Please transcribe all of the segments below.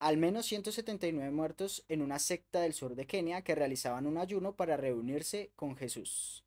Al menos 179 muertos en una secta del sur de Kenia que realizaban un ayuno para reunirse con Jesús.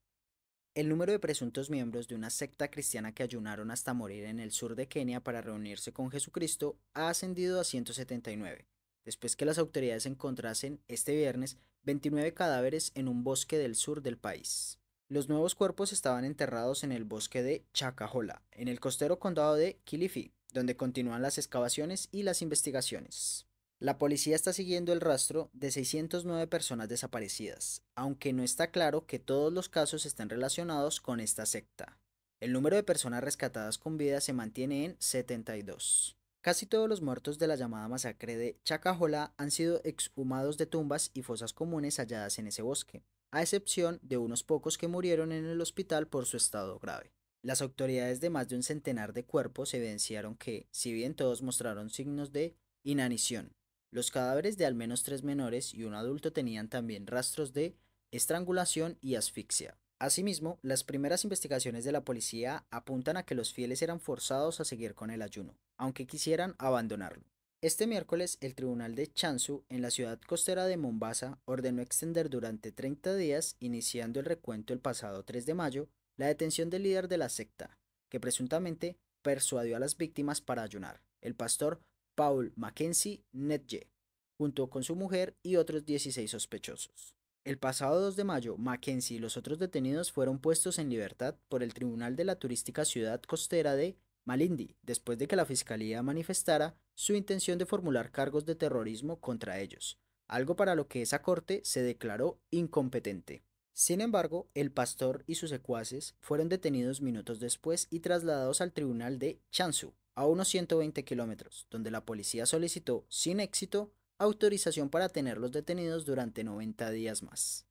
El número de presuntos miembros de una secta cristiana que ayunaron hasta morir en el sur de Kenia para reunirse con Jesucristo ha ascendido a 179, después que las autoridades encontrasen este viernes 29 cadáveres en un bosque del sur del país. Los nuevos cuerpos estaban enterrados en el bosque de Chacajola, en el costero condado de Kilifi, donde continúan las excavaciones y las investigaciones. La policía está siguiendo el rastro de 609 personas desaparecidas, aunque no está claro que todos los casos estén relacionados con esta secta. El número de personas rescatadas con vida se mantiene en 72. Casi todos los muertos de la llamada masacre de Chacajola han sido exhumados de tumbas y fosas comunes halladas en ese bosque, a excepción de unos pocos que murieron en el hospital por su estado grave. Las autoridades de más de un centenar de cuerpos evidenciaron que, si bien todos mostraron signos de inanición, los cadáveres de al menos tres menores y un adulto tenían también rastros de estrangulación y asfixia. Asimismo, las primeras investigaciones de la policía apuntan a que los fieles eran forzados a seguir con el ayuno, aunque quisieran abandonarlo. Este miércoles, el tribunal de Chansu, en la ciudad costera de Mombasa, ordenó extender durante 30 días, iniciando el recuento el pasado 3 de mayo, la detención del líder de la secta, que presuntamente persuadió a las víctimas para ayunar, el pastor Paul Mackenzie Netje, junto con su mujer y otros 16 sospechosos. El pasado 2 de mayo, Mackenzie y los otros detenidos fueron puestos en libertad por el Tribunal de la Turística Ciudad Costera de Malindi, después de que la Fiscalía manifestara su intención de formular cargos de terrorismo contra ellos, algo para lo que esa corte se declaró incompetente. Sin embargo, el pastor y sus secuaces fueron detenidos minutos después y trasladados al tribunal de Chansu, a unos 120 kilómetros, donde la policía solicitó, sin éxito, autorización para tenerlos detenidos durante 90 días más.